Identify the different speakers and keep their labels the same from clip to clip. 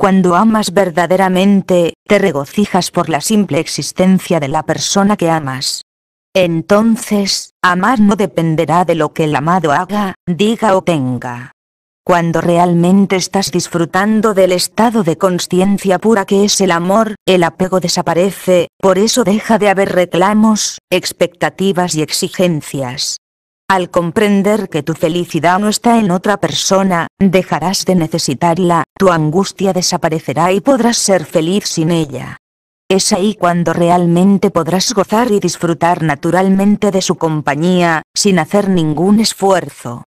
Speaker 1: Cuando amas verdaderamente, te regocijas por la simple existencia de la persona que amas. Entonces, amar no dependerá de lo que el amado haga, diga o tenga. Cuando realmente estás disfrutando del estado de conciencia pura que es el amor, el apego desaparece, por eso deja de haber reclamos, expectativas y exigencias. Al comprender que tu felicidad no está en otra persona, dejarás de necesitarla, tu angustia desaparecerá y podrás ser feliz sin ella. Es ahí cuando realmente podrás gozar y disfrutar naturalmente de su compañía, sin hacer ningún esfuerzo.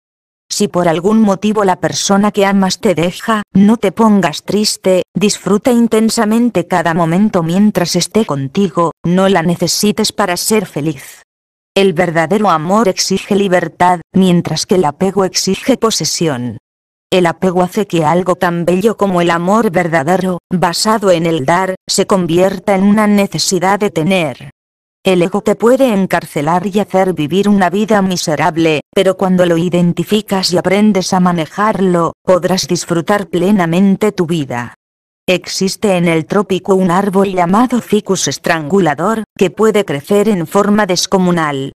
Speaker 1: Si por algún motivo la persona que amas te deja, no te pongas triste, disfruta intensamente cada momento mientras esté contigo, no la necesites para ser feliz. El verdadero amor exige libertad, mientras que el apego exige posesión. El apego hace que algo tan bello como el amor verdadero, basado en el dar, se convierta en una necesidad de tener. El ego te puede encarcelar y hacer vivir una vida miserable, pero cuando lo identificas y aprendes a manejarlo, podrás disfrutar plenamente tu vida. Existe en el trópico un árbol llamado ficus estrangulador, que puede crecer en forma descomunal.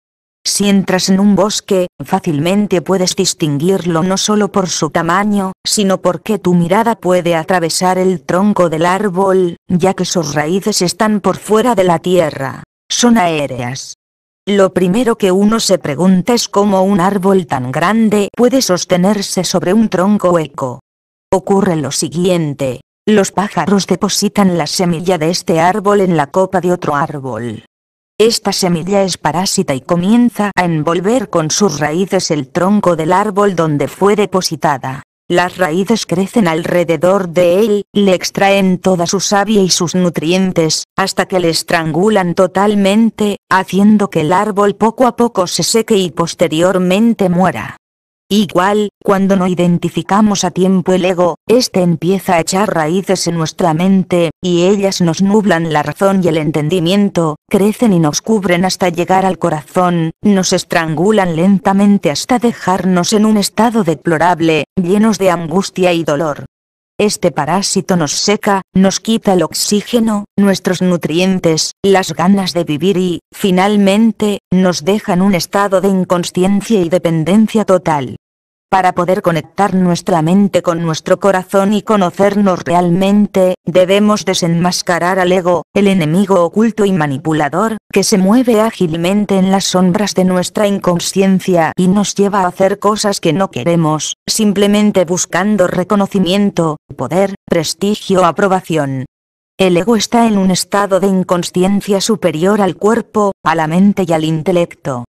Speaker 1: Si entras en un bosque, fácilmente puedes distinguirlo no solo por su tamaño, sino porque tu mirada puede atravesar el tronco del árbol, ya que sus raíces están por fuera de la tierra. Son aéreas. Lo primero que uno se pregunta es cómo un árbol tan grande puede sostenerse sobre un tronco hueco. Ocurre lo siguiente, los pájaros depositan la semilla de este árbol en la copa de otro árbol. Esta semilla es parásita y comienza a envolver con sus raíces el tronco del árbol donde fue depositada. Las raíces crecen alrededor de él, le extraen toda su savia y sus nutrientes, hasta que le estrangulan totalmente, haciendo que el árbol poco a poco se seque y posteriormente muera. Igual, cuando no identificamos a tiempo el ego, este empieza a echar raíces en nuestra mente, y ellas nos nublan la razón y el entendimiento, crecen y nos cubren hasta llegar al corazón, nos estrangulan lentamente hasta dejarnos en un estado deplorable, llenos de angustia y dolor. Este parásito nos seca, nos quita el oxígeno, nuestros nutrientes, las ganas de vivir y, finalmente, nos dejan un estado de inconsciencia y dependencia total. Para poder conectar nuestra mente con nuestro corazón y conocernos realmente, debemos desenmascarar al ego, el enemigo oculto y manipulador, que se mueve ágilmente en las sombras de nuestra inconsciencia y nos lleva a hacer cosas que no queremos, simplemente buscando reconocimiento, poder, prestigio o aprobación. El ego está en un estado de inconsciencia superior al cuerpo, a la mente y al intelecto.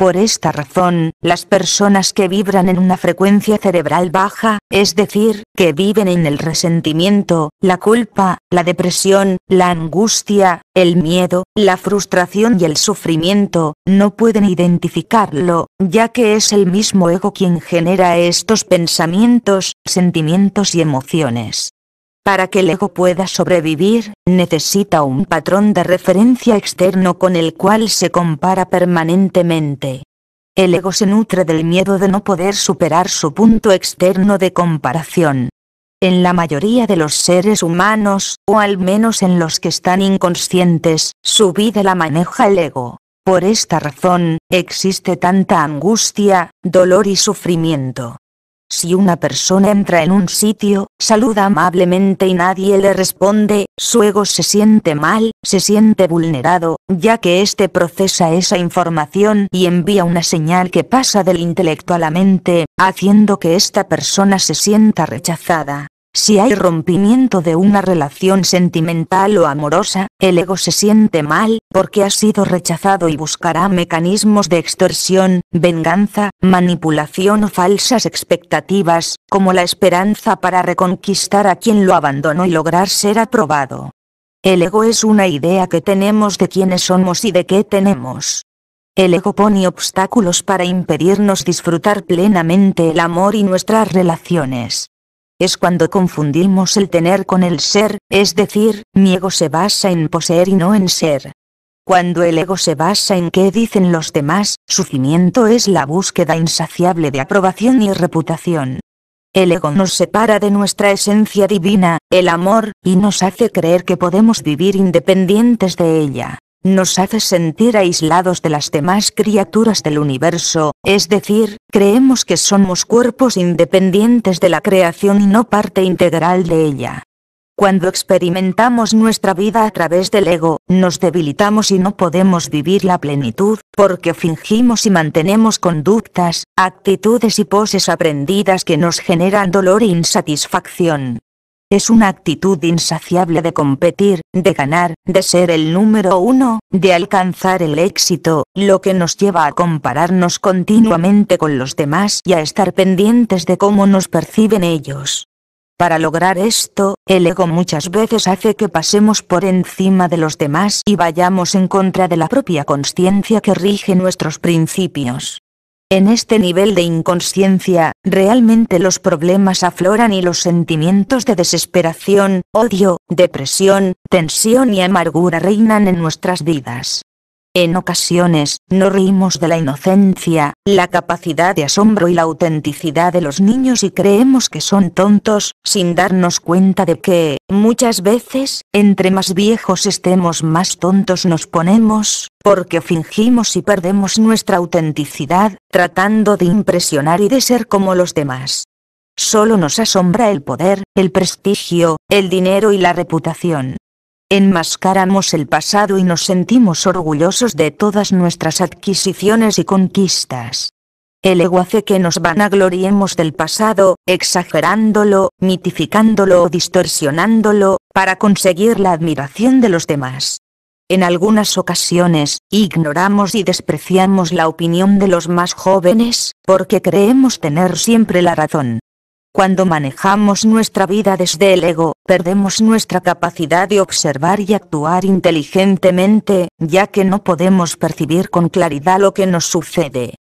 Speaker 1: Por esta razón, las personas que vibran en una frecuencia cerebral baja, es decir, que viven en el resentimiento, la culpa, la depresión, la angustia, el miedo, la frustración y el sufrimiento, no pueden identificarlo, ya que es el mismo ego quien genera estos pensamientos, sentimientos y emociones. Para que el ego pueda sobrevivir, necesita un patrón de referencia externo con el cual se compara permanentemente. El ego se nutre del miedo de no poder superar su punto externo de comparación. En la mayoría de los seres humanos, o al menos en los que están inconscientes, su vida la maneja el ego. Por esta razón, existe tanta angustia, dolor y sufrimiento. Si una persona entra en un sitio, saluda amablemente y nadie le responde, su ego se siente mal, se siente vulnerado, ya que este procesa esa información y envía una señal que pasa del intelecto a la mente, haciendo que esta persona se sienta rechazada. Si hay rompimiento de una relación sentimental o amorosa, el ego se siente mal, porque ha sido rechazado y buscará mecanismos de extorsión, venganza, manipulación o falsas expectativas, como la esperanza para reconquistar a quien lo abandonó y lograr ser aprobado. El ego es una idea que tenemos de quiénes somos y de qué tenemos. El ego pone obstáculos para impedirnos disfrutar plenamente el amor y nuestras relaciones es cuando confundimos el tener con el ser, es decir, mi ego se basa en poseer y no en ser. Cuando el ego se basa en qué dicen los demás, su cimiento es la búsqueda insaciable de aprobación y reputación. El ego nos separa de nuestra esencia divina, el amor, y nos hace creer que podemos vivir independientes de ella nos hace sentir aislados de las demás criaturas del universo, es decir, creemos que somos cuerpos independientes de la creación y no parte integral de ella. Cuando experimentamos nuestra vida a través del ego, nos debilitamos y no podemos vivir la plenitud, porque fingimos y mantenemos conductas, actitudes y poses aprendidas que nos generan dolor e insatisfacción. Es una actitud insaciable de competir, de ganar, de ser el número uno, de alcanzar el éxito, lo que nos lleva a compararnos continuamente con los demás y a estar pendientes de cómo nos perciben ellos. Para lograr esto, el ego muchas veces hace que pasemos por encima de los demás y vayamos en contra de la propia conciencia que rige nuestros principios. En este nivel de inconsciencia, realmente los problemas afloran y los sentimientos de desesperación, odio, depresión, tensión y amargura reinan en nuestras vidas. En ocasiones, no reímos de la inocencia, la capacidad de asombro y la autenticidad de los niños y creemos que son tontos, sin darnos cuenta de que, muchas veces, entre más viejos estemos más tontos nos ponemos, porque fingimos y perdemos nuestra autenticidad, tratando de impresionar y de ser como los demás. Solo nos asombra el poder, el prestigio, el dinero y la reputación enmascaramos el pasado y nos sentimos orgullosos de todas nuestras adquisiciones y conquistas. El ego hace que nos vanagloriemos del pasado, exagerándolo, mitificándolo o distorsionándolo, para conseguir la admiración de los demás. En algunas ocasiones, ignoramos y despreciamos la opinión de los más jóvenes, porque creemos tener siempre la razón. Cuando manejamos nuestra vida desde el ego, perdemos nuestra capacidad de observar y actuar inteligentemente, ya que no podemos percibir con claridad lo que nos sucede.